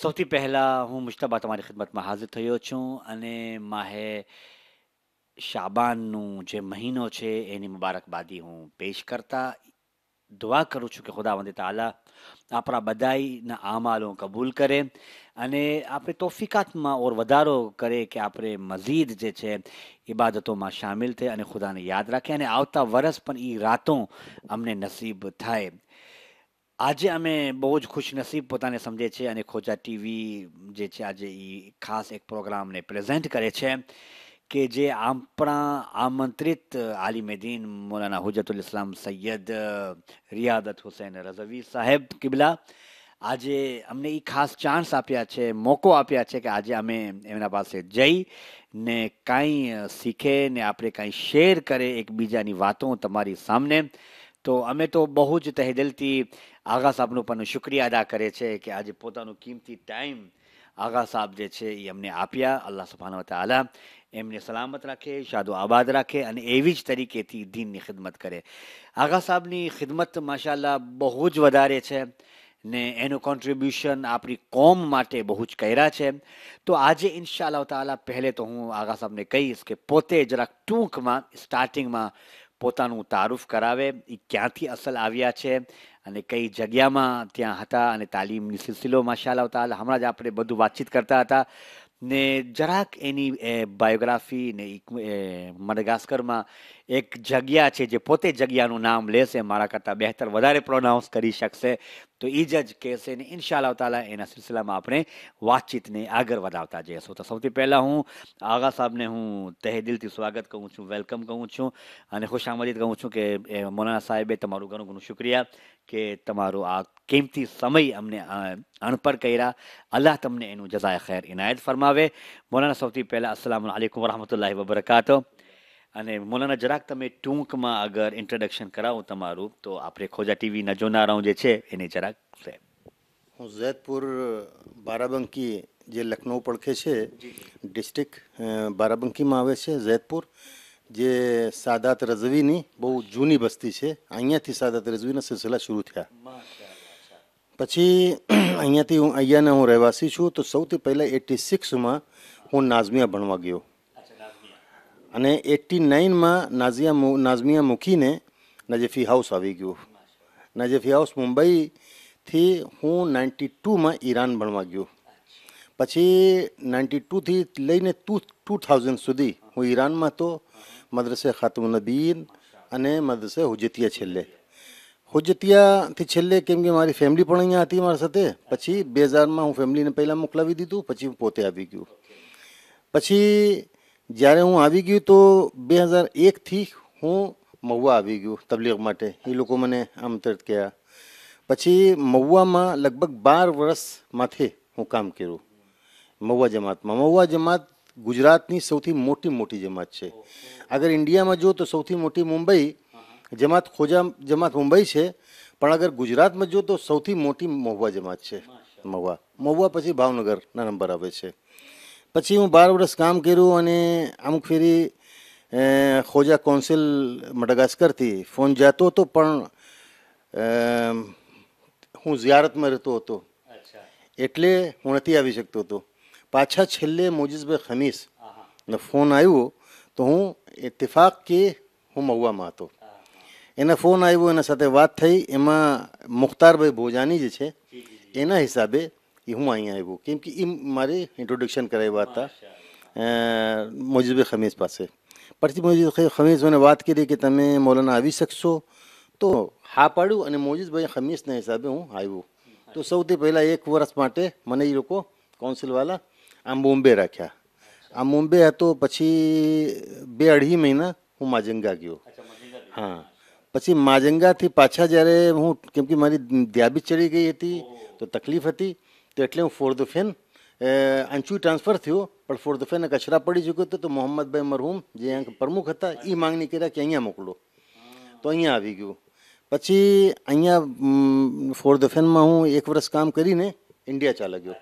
સૌથી પહેલાં હું મુશ્તબા તમારી ખિદમતમાં હાજર થયો છું અને માહે શાબાનનું જે મહિનો છે એની મુબારકબાદી હું પેશ કરતા દુઆ કરું છું કે ખુદા ખુદાવંદ તાલા આપણા બધાઈના આમાલો કબૂલ કરે અને આપણે તોફિકાતમાં ઓર વધારો કરે કે આપણે મઝીદ જે છે ઇબાદતોમાં સામેલ થાય અને ખુદાને યાદ રાખે અને આવતા વરસ પણ એ રાતો અમને નસીબ થાય આજે અમે બહુ જ ખુશનસીબ પોતાને સમજે છે અને ખોજા ટીવી જે છે આજે એ ખાસ એક પ્રોગ્રામને પ્રેઝેન્ટ કરે છે કે જે આપણા આમંત્રિત આલિમેદીન મૌલાના હુજતુલ ઇસ્લામ સૈયદ રિયાદત હુસૈન રઝવી સાહેબ કિબલા આજે અમને એ ખાસ ચાન્સ આપ્યા છે મોકો આપ્યા છે કે આજે અમે એમના પાસે જઈ ને કાંઈ શીખે ને આપણે કાંઈ શેર કરે એકબીજાની વાતો તમારી સામને તો અમે તો બહુ જ તહેદિલથી આગા સાહેબનો પણ શુક્રિયા અદા કરે છે કે આજે પોતાનું કિંમતી ટાઈમ આગા સાહેબ જે છે એ અમને આપ્યા અલ્લાહ સુબહાન વતાલા એમને સલામત રાખે શાદો આબાદ રાખે અને એવી જ તરીકેથી દીનની ખિદમત કરે આગા સાહેબની ખિદમત માશાલ્લાહ બહુ જ વધારે છે ને એનું કોન્ટ્રીબ્યુશન આપણી કોમ માટે બહુ જ કર્યા છે તો આજે ઇન્શા અલ્લાહ તાલા પહેલે તો હું આગા સાહેબને કહીશ કે પોતે જરાક ટૂંકમાં સ્ટાર્ટિંગમાં પોતાનું તારુફ કરાવે એ ક્યાંથી અસલ આવ્યા છે અને કઈ જગ્યામાં ત્યાં હતા અને તાલીમની સિલસિલો માશાલ્લાહ તાલ હમણાં જ આપણે બધું વાતચીત કરતા હતા ને જરાક એની બાયોગ્રાફી ને મડગાસ્કરમાં એક જગ્યા છે જે પોતે જગ્યાનું નામ લેશે મારા કરતાં બહેતર વધારે પ્રોનાઉન્સ કરી શકશે તો એ જ કહેશે ને ઇન્શાલ્લાહ તાલા એના સિલસિલામાં આપણે વાતચીતને આગળ વધાવતા જઈશું તો સૌથી પહેલાં હું આગા સાહેબને હું તહે દિલથી સ્વાગત કહું છું વેલકમ કહું છું અને ખુશામદીદ કહું છું કે મોલાના સાહેબે તમારું ઘણું ઘણું શુક્રિયા કે તમારો આ કિંમતી સમય અમને અણપણ કર્યા અલ્લાહ તમને એનું જઝાય ખેર એનાયત ફરમાવે મોલાના સૌથી પહેલાં અસલામ આલેકુમ વરહમતુલ્લાહ વબરકાતો અને મોલાના જરાક તમે ટૂંકમાં અગર ઇન્ટ્રોડક્શન કરાવો તમારું તો આપણે ખોજા ટીવીના જોનારાઓ જે છે એની જરાક હું જૈદપુર બારાબંકી જે લખનૌ પડખે છે ડિસ્ટ્રિક્ટ બારાબંકીમાં આવે છે જૈદપુર જે સાદાત રઝવીની બહુ જૂની બસ્તી છે અહીંયાથી સાદાત રઝવીના સિલસિલા શરૂ થયા પછી અહીંયાથી હું અહીંયાના હું રહેવાસી છું તો સૌથી પહેલાં એટી સિક્સમાં હું નાઝમિયા ભણવા ગયો અને એટી નાઇનમાં નાઝિયા નાઝમિયા મૂકીને નજેફી હાઉસ આવી ગયું નજેફી હાઉસ મુંબઈથી હું નાઇન્ટી ટુમાં ઈરાન ભણવા ગયો પછી નાઇન્ટી ટુથી લઈને ટુ ટુ થાઉઝન્ડ સુધી હું ઈરાનમાં હતો મદ્રસે ખાતુમ નદીન અને મદ્રસે હુજતિયા છેલ્લે હુજતિયાથી છેલ્લે કેમ કે મારી ફેમિલી પણ અહીંયા હતી મારી સાથે પછી બે હજારમાં હું ફેમિલીને પહેલાં મોકલાવી દીધું પછી હું પોતે આવી ગયું પછી જ્યારે હું આવી ગયું તો બે હજાર એકથી હું મહુવા આવી ગયું તબલીગ માટે એ લોકો મને આમંત્રિત કહ્યા પછી મહુવામાં લગભગ બાર વર્ષમાંથી હું કામ કર્યું મહુવા જમાતમાં મહુવા જમાત ગુજરાતની સૌથી મોટી મોટી જમાત છે અગર ઇન્ડિયામાં જો તો સૌથી મોટી મુંબઈ જમાત ખોજા જમાત મુંબઈ છે પણ અગર ગુજરાતમાં જો તો સૌથી મોટી મહુવા જમાત છે મહુવા મહુવા પછી ભાવનગરના નંબર આવે છે પછી હું બાર વર્ષ કામ કર્યું અને અમુક ફેરી ખોજા કોન્સિલ મડગાસ્કરથી ફોન જતો હતો પણ હું ઝિયારતમાં રહેતો હતો એટલે હું નથી આવી શકતો હતો પાછા છેલ્લે મોજીસભાઈ ખમીસ નો ફોન આવ્યો તો હું ઇત્તિફાક કે હું મહુવામાં હતો એના ફોન આવ્યો એના સાથે વાત થઈ એમાં મુખ્તારભાઈ ભોજાની જે છે એના હિસાબે ہوں وہ کیمکی ای ہمارے انٹروڈکشن کرتاز خمیز پاس پچھلے مجھے خمیش مہنگے بات کری کہ تم مولا آئی سکسو تو ہاں پڑھوں موجیز خمیشنا ہساب تو سو پہلا ایک ورس مٹ منگو کاؤنسل والا آمبے رکھا پچھی بے اڑھی مہینہ ہوں معجنگا گو اچھا، ہاں پچھی ماجنگا تھی پاچھا جارے ہوں کیونکہ میری دیا ب چڑی گئی تھی تو تکلیف تھی તો એટલે હું ફોર્દફેન આંચું ટ્રાન્સફર થયું પણ ફોર ધ ફેન કચરા પડી ચૂક્યો હતો તો મોહમ્મદભાઈ મરહુમ જે અહીંયા પ્રમુખ હતા એ માંગણી કર્યા કે અહીંયા મોકલો તો અહીંયા આવી ગયું પછી અહીંયા ફોર ધ ફેનમાં હું એક વર્ષ કામ કરીને ઇન્ડિયા ચાલ્યો ગયો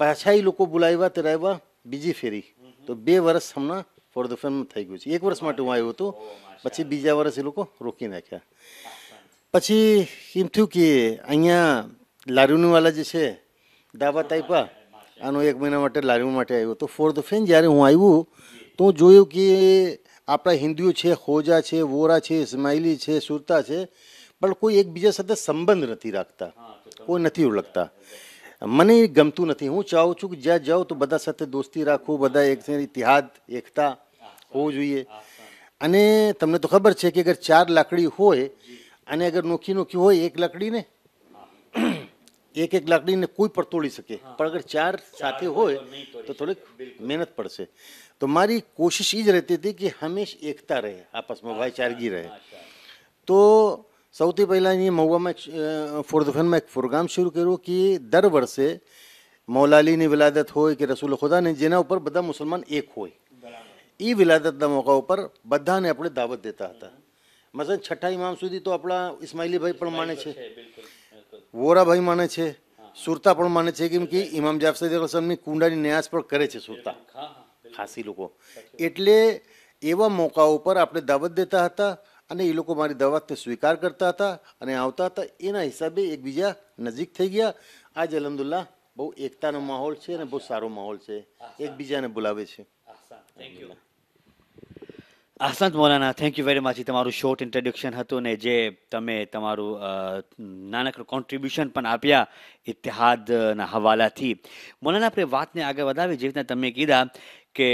પાછા એ લોકો બોલાવ્યા ત્યારે આવ્યા બીજી ફેરી તો બે વર્ષ હમણાં ફોર ધ ફેનમાં થઈ ગયું છે એક વર્ષ માટે હું આવ્યો હતો પછી બીજા વર્ષ એ લોકો રોકી નાખ્યા પછી એમ થયું કે અહીંયા લારુનીવાલા જે છે દાવત આપ્યા આનો એક મહિના માટે લાલવી માટે આવ્યો તો ફોર ધ ફેન જ્યારે હું આવ્યું તો હું જોયું કે આપણા હિન્દુઓ છે હોજા છે વોરા છે ઇસ્માઇલી છે સુરતા છે પણ કોઈ એકબીજા સાથે સંબંધ નથી રાખતા કોઈ નથી ઓળખતા મને ગમતું નથી હું ચાહું છું કે જ્યાં જાઉં તો બધા સાથે દોસ્તી રાખું બધા એક ઇતિહાદ એકતા હોવું જોઈએ અને તમને તો ખબર છે કે અગર ચાર લાકડી હોય અને અગર નોખી નોખી હોય એક લાકડીને એક એક લાકડીને કોઈ પણ તોડી શકે પણ અગર ચાર સાથે હોય તો થોડીક મહેનત પડશે તો મારી કોશિશ એ જ રહેતી હતી કે હંમેશ એકતા રહે આપસમાં ભાઈચારગી રહે તો સૌથી પહેલાં અહીં મહુવામાં ફોરદફનમાં એક પ્રોગ્રામ શરૂ કર્યો કે દર વર્ષે મૌલાલીની વિલાદત હોય કે રસૂલ ખુદાની જેના ઉપર બધા મુસલમાન એક હોય એ વિલાદતના મોકા ઉપર બધાને આપણે દાવત દેતા હતા મસલન છઠ્ઠા ઇમામ સુધી તો આપણા ઇસ્માઇલીભાઈ પણ માને છે વોરાભાઈ માને છે સુરતા પણ માને છે કેમ કે ઇમામ જાફસદ અલસમની કુંડાની ન્યાસ પણ કરે છે સુરતા ખાસી લોકો એટલે એવા મોકા ઉપર આપણે દાવત દેતા હતા અને એ લોકો મારી દાવતને સ્વીકાર કરતા હતા અને આવતા હતા એના હિસાબે એકબીજા નજીક થઈ ગયા આજ અલહમદુલ્લા બહુ એકતાનો માહોલ છે અને બહુ સારો માહોલ છે એકબીજાને બોલાવે છે થેન્ક યુ આસંત મોલાના થેન્ક યુ વેરી મચ તમારું શોર્ટ ઇન્ટ્રોડક્શન હતું ને જે તમે તમારું નાનકડું કોન્ટ્રીબ્યુશન પણ આપ્યા ઇતિહાદના હવાલાથી મોલાના આપણે વાતને આગળ વધાવી જેવી રીતના તમે કીધા કે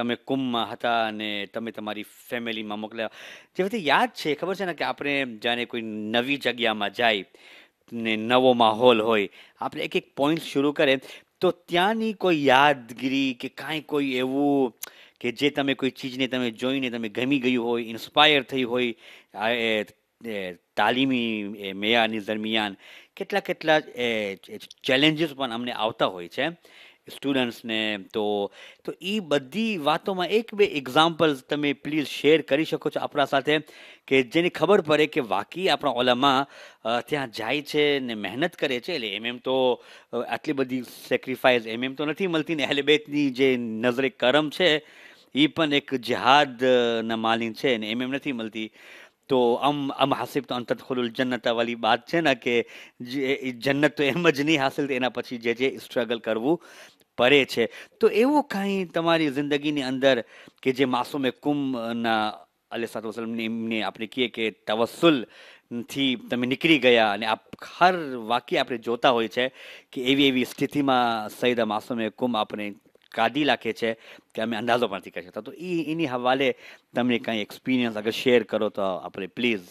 તમે કુંભમાં હતા અને તમે તમારી ફેમિલીમાં મોકલ્યા જે બધી યાદ છે ખબર છે ને કે આપણે જાણે કોઈ નવી જગ્યામાં જાય ને નવો માહોલ હોય આપણે એક એક પોઈન્ટ શરૂ કરે તો ત્યાંની કોઈ યાદગીરી કે કાંઈ કોઈ એવું કે જે તમે કોઈ ચીજને તમે જોઈને તમે ગમી ગયું હોય ઇન્સ્પાયર થઈ હોય તાલીમી મેયાની દરમિયાન કેટલા કેટલા ચેલેન્જીસ પણ અમને આવતા હોય છે સ્ટુડન્ટ્સને તો તો એ બધી વાતોમાં એક બે એક્ઝામ્પલ્સ તમે પ્લીઝ શેર કરી શકો છો આપણા સાથે કે જેની ખબર પડે કે વાકી આપણા ઓલામાં ત્યાં જાય છે ને મહેનત કરે છે એટલે એમ એમ તો આટલી બધી સેક્રિફાઈસ એમ એમ તો નથી મળતી ને એટલે જે નજરે કરમ છે એ પણ એક જહાદના માલિન છે ને એમ એમ નથી મળતી તો આમ આમ હાસિબ તો અંતર ખુલુલ જન્નતા વાલી વાત છે ને કે જન્નત તો એમ જ નહીં હાસિલ એના પછી જે જે સ્ટ્રગલ કરવું પડે છે તો એવું કાંઈ તમારી જિંદગીની અંદર કે જે માસુમે કુંભના અલે સાત વસલમને એમને આપણે કહીએ કે તવસુલ થી તમે નીકળી ગયા અને આપ હર વાક્ય આપણે જોતા હોય છે કે એવી એવી સ્થિતિમાં સૈદા માસુમે કુમ આપણે કાઢી નાખે છે કે અમે અંદાજો પણ નથી શકતા તો એ એની હવાલે તમને કંઈ એક્સપિરિયન્સ અગર શેર કરો તો આપણે પ્લીઝ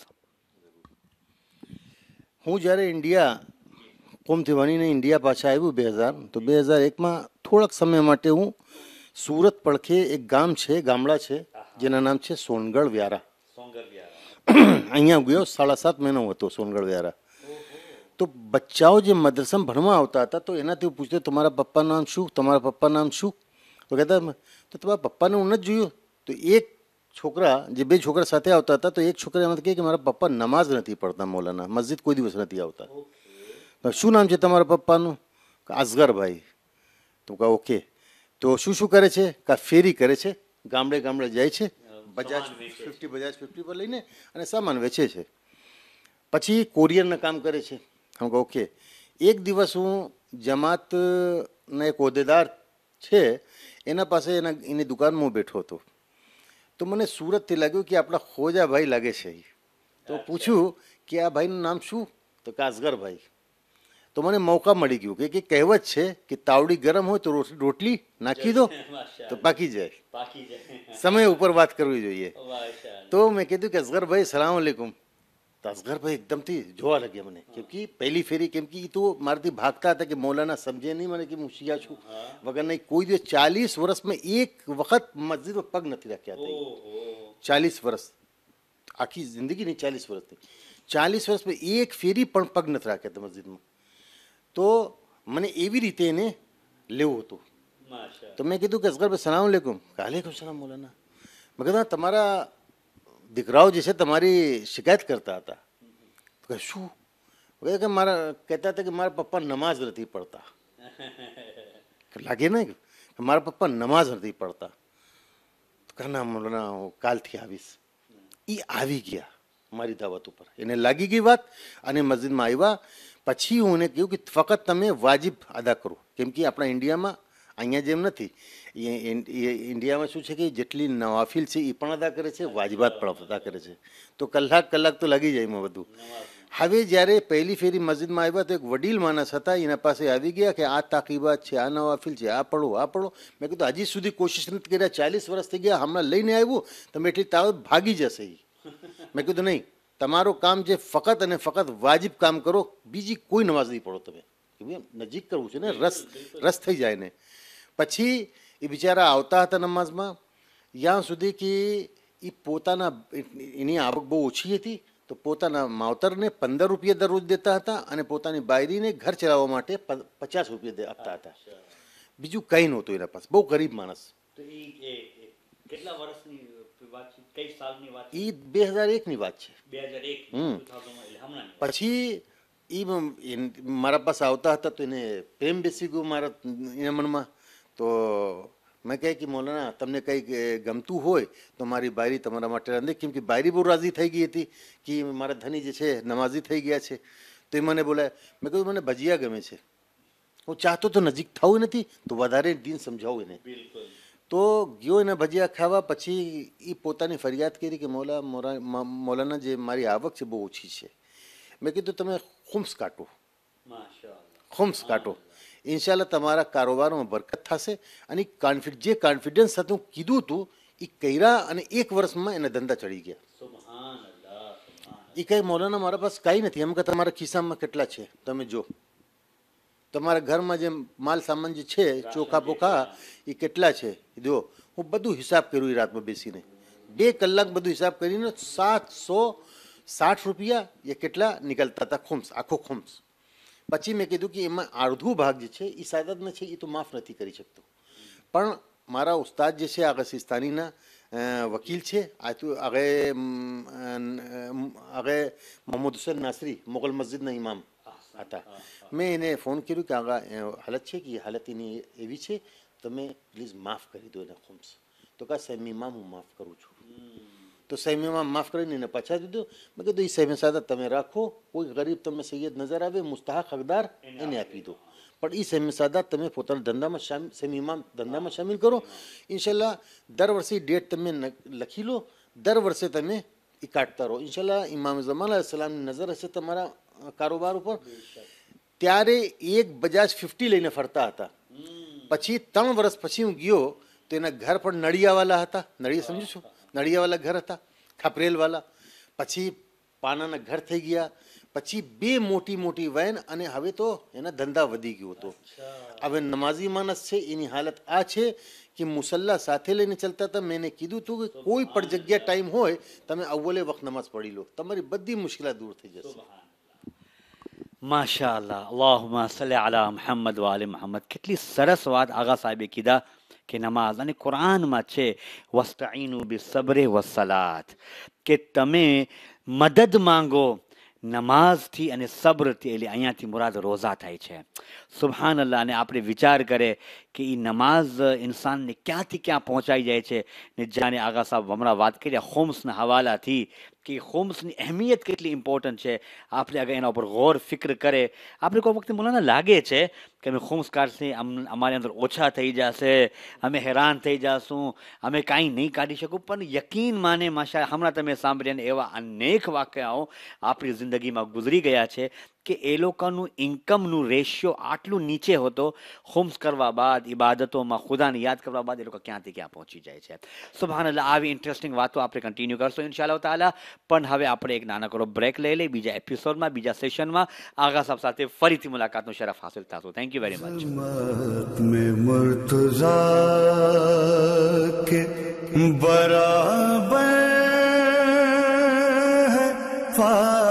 હું જ્યારે ઇન્ડિયા કોમથી ભણીને ઇન્ડિયા પાછા આવ્યું બે હજાર તો બે હજાર એકમાં થોડાક સમય માટે હું સુરત પડખે એક ગામ છે ગામડા છે જેના નામ છે સોનગઢ વ્યારા અહીંયા ગયો સાડા સાત મહિનો હતો સોનગઢ વ્યારા તો બચ્ચાઓ જે મદરસામાં ભણવા આવતા હતા તો એનાથી પૂછતો તમારા પપ્પાનું નામ શું તમારા પપ્પાનું નામ શું તો કહેતા તો તમારા પપ્પાનું હું નથી જોયું તો એક છોકરા જે બે છોકરા સાથે આવતા હતા તો એક છોકરા એમાં કહે કે મારા પપ્પા નમાઝ નથી પડતા મોલાના મસ્જિદ કોઈ દિવસ નથી આવતા શું નામ છે તમારા પપ્પાનું અસગરભાઈ તો કહા ઓકે તો શું શું કરે છે કા ફેરી કરે છે ગામડે ગામડે જાય છે બજાજ ફિફ્ટી બજાજ ફિફ્ટી પર લઈને અને સામાન વેચે છે પછી કોરિયરના કામ કરે છે हम કહું ઓકે એક દિવસ હું જમાતના એક હોદ્દેદાર છે એના પાસે એના એની દુકાનમાં હું બેઠો હતો તો મને સુરતથી લાગ્યું કે આપણા ખોજાભાઈ લાગે છે તો પૂછ્યું કે આ ભાઈનું નામ શું તો કાસગરભાઈ તો મને મોકા મળી ગયું કે કહેવત છે કે તાવડી ગરમ હોય તો રોટલી નાખી દો તો પાકી જાય સમય ઉપર વાત કરવી જોઈએ તો મેં કીધું કે અસગરભાઈ સલામ અલેકુમ તો અસગરભાઈ એકદમથી જોવા લાગ્યા મને કેમ કે પહેલી ફેરી કેમ કે એ તો મારાથી ભાગતા હતા કે મૌલાના સમજે નહીં મને કે હું શિયા છું વગર નહીં કોઈ દિવસ ચાલીસ વર્ષમાં એક વખત મસ્જિદમાં પગ નથી રાખ્યા હતા ચાલીસ વર્ષ આખી જિંદગી નહીં ચાલીસ વર્ષથી ચાલીસ વર્ષમાં એક ફેરી પણ પગ નથી રાખ્યા હતા મસ્જિદમાં તો મને એવી રીતે એને લેવું હતું તો મેં કીધું કે અસગરભાઈ સલામ આલેકુમ વાલેકુમ સલામ મૌલાના મેં કીધું તમારા દીકરાઓ જે છે તમારી શિકાયત કરતા હતા કે શું કહે કે મારા કહેતા હતા કે મારા પપ્પા નમાઝ નથી પડતા લાગે ને કે મારા પપ્પા નમાઝ નથી પડતા કાના ના હું કાલથી આવીશ એ આવી ગયા મારી દાવત ઉપર એને લાગી ગઈ વાત અને મસ્જિદમાં આવ્યા પછી હું એને કહ્યું કે ફક્ત તમે વાજિબ અદા કરો કેમ કે આપણા ઇન્ડિયામાં અહીંયા જેમ નથી ઇન્ડિયામાં શું છે કે જેટલી નવાફિલ છે એ પણ અદા કરે છે વાજબાત પણ અદા કરે છે તો કલાક કલાક તો લાગી જાય એમાં બધું હવે જ્યારે પહેલી ફેરી મસ્જિદમાં આવ્યા તો એક વડીલ માણસ હતા એના પાસે આવી ગયા કે આ તાકીબાત છે આ નવાફિલ છે આ પડો આ પડો મેં કીધું હજી સુધી કોશિશ નથી કર્યા ચાલીસ વર્ષ થઈ ગયા હમણાં લઈને આવ્યું તમે એટલી તાવત ભાગી જશે એ મેં કીધું નહીં તમારું કામ છે ફક્ત અને ફક્ત વાજિબ કામ કરો બીજી કોઈ નમાજ નહીં પડો તમે નજીક કરવું છે ને રસ રસ થઈ જાય ને પછી એ બિચારા આવતા હતા નમાઝમાં ત્યાં સુધી કે એ પોતાના એની આવક બહુ ઓછી હતી તો પોતાના માવતરને પંદર રૂપિયા દરરોજ દેતા હતા અને પોતાની બાયરીને ઘર ચલાવવા માટે પચાસ રૂપિયા આપતા હતા બીજું કંઈ નહોતું એના પાસે બહુ ગરીબ માણસ એ બે હજાર એકની વાત છે બે હજાર એક પછી એ મારા પાસે આવતા હતા તો એને પ્રેમ બેસી ગયો મારા એના મનમાં તો મેં કહે કે મોલાના તમને કંઈક ગમતું હોય તો મારી બાયરી તમારા માટે રાંધે કેમ કે બાયરી બહુ રાજી થઈ ગઈ હતી કે મારા ધની જે છે નમાઝી થઈ ગયા છે તો એ મને બોલાય મેં કહ્યું મને ભજીયા ગમે છે હું ચાહતો તો નજીક થવું નથી તો વધારે દિન સમજાવું એને તો ગયો એને ભજીયા ખાવા પછી એ પોતાની ફરિયાદ કરી કે મોલા મોરા મોલાના જે મારી આવક છે બહુ ઓછી છે મેં કીધું તમે ખુમ્સ કાઢો ખુમ્સ કાઢો ઇન્શાલ્લા તમારા કારોબારમાં બરકત થશે અને કોન્ફિડ જે કોન્ફિડન્સ હતું કીધું હતું એ કર્યા અને એક વર્ષમાં એને ધંધા ચડી ગયા એ કંઈ મૌલાના મારા પાસે કાંઈ નથી એમ કે તમારા ખિસ્સામાં કેટલા છે તમે જો તમારા ઘરમાં જે માલ સામાન જે છે ચોખા પોખા એ કેટલા છે જો હું બધું હિસાબ કર્યું એ રાતમાં બેસીને બે કલાક બધું હિસાબ કરીને સાતસો સાઠ રૂપિયા એ કેટલા નીકળતા હતા ખુમ્સ આખો ખુમ્સ પછી મેં કીધું કે એમાં અડધું ભાગ જે છે એ સાદતને છે એ તો માફ નથી કરી શકતો પણ મારા ઉસ્તાદ જે છે આ વકીલ છે આ તો આગે આગે મોહમ્મદ હુસેન નાસરી મુગલ મસ્જિદના ઇમામ હતા મેં એને ફોન કર્યો કે આગા હાલત છે કે હાલત એની એવી છે તમે પ્લીઝ માફ કરી દો એના ખુમ્સ તો કા સાહેબ ઇમામ હું માફ કરું છું તો સૈમ્યમાં માફ કરીને એને પાછા દીધો મેં કીધું એ સૈમ્ય સાદા તમે રાખો કોઈ ગરીબ તમે સૈયદ નજર આવે મુસ્તાહક હકદાર એને આપી દો પણ એ સૈમ્ય સાદા તમે પોતાના ધંધામાં સૈમ્યમાં ધંધામાં સામેલ કરો ઇન્શાલ્લાહ દર વર્ષે ડેટ તમે લખી લો દર વર્ષે તમે એ કાઢતા રહો ઇન્શાલ્લાહ ઇમામ જમાલ સલામની નજર હશે તમારા કારોબાર ઉપર ત્યારે એક બજાજ ફિફ્ટી લઈને ફરતા હતા પછી ત્રણ વર્ષ પછી હું ગયો તો એના ઘર પણ નળિયાવાલા હતા નળિયા સમજો છો નળિયાવાલા ઘર હતા ખાપરેલવાલા પછી પાનાના ઘર થઈ ગયા પછી બે મોટી મોટી વેન અને હવે તો એના ધંધા વધી ગયો હતો હવે નમાઝી માણસ છે એની હાલત આ છે કે મુસલ્લા સાથે લઈને ચાલતા હતા મેં કીધું હતું કે કોઈ પણ જગ્યા ટાઈમ હોય તમે અવ્વલે વખત નમાઝ પડી લો તમારી બધી મુશ્કેલા દૂર થઈ જશે માશાલ્લાહ અલ્લાહુમ્મા સલ્લી અલા મુહમ્મદ વાલે મુહમ્મદ કેટલી સરસ વાત આગા સાહેબે કીધા કે નમાઝ અને કુરાનમાં છે વસ્તાઈનુ બી સબરે વસલાત કે તમે મદદ માંગો નમાઝથી અને સબ્રથી એટલે અહીંયાથી મુરાદ રોઝા થાય છે સુબહાન અલ્લાહ અને આપણે વિચાર કરે કે એ નમાઝ ઇન્સાનને ક્યાંથી ક્યાં પહોંચાઈ જાય છે ને જાને આગા સાહેબ હમણાં વાત કરીએ હોમ્સના હવાલાથી કે હોમ્સની અહેમિયત કેટલી ઇમ્પોર્ટન્ટ છે આપણે આગળ એના ઉપર ગૌર ફિક્ર કરે આપણે કોઈ વખતે મોલાને લાગે છે કે અમે હોમ્સ કાઢશે અમારી અંદર ઓછા થઈ જશે અમે હેરાન થઈ જશું અમે કાંઈ નહીં કાઢી શકું પણ યકીન માને માશા હમણાં તમે સાંભળ્યા એવા અનેક વાક્યાઓ આપણી જિંદગીમાં ગુજરી ગયા છે કે એ લોકોનું ઇન્કમનું રેશિયો આટલું નીચે હતો હોમ્સ કરવા બાદ ઇબાદતોમાં ખુદાને યાદ કરવા બાદ એ લોકો ક્યાંથી ક્યાં પહોંચી જાય છે સો સુભાનલ્લા આવી ઇન્ટરેસ્ટિંગ વાતો આપણે કન્ટિન્યુ કરશું ઇન્શાલ્લાહ તાલા પણ હવે આપણે એક નાનકડો બ્રેક લઈ લઈ બીજા એપિસોડમાં બીજા સેશનમાં આગા સાહેબ સાથે ફરીથી મુલાકાતનો શરફ હાસિલ થશે થેન્ક યુ વેરી મચ બરાબર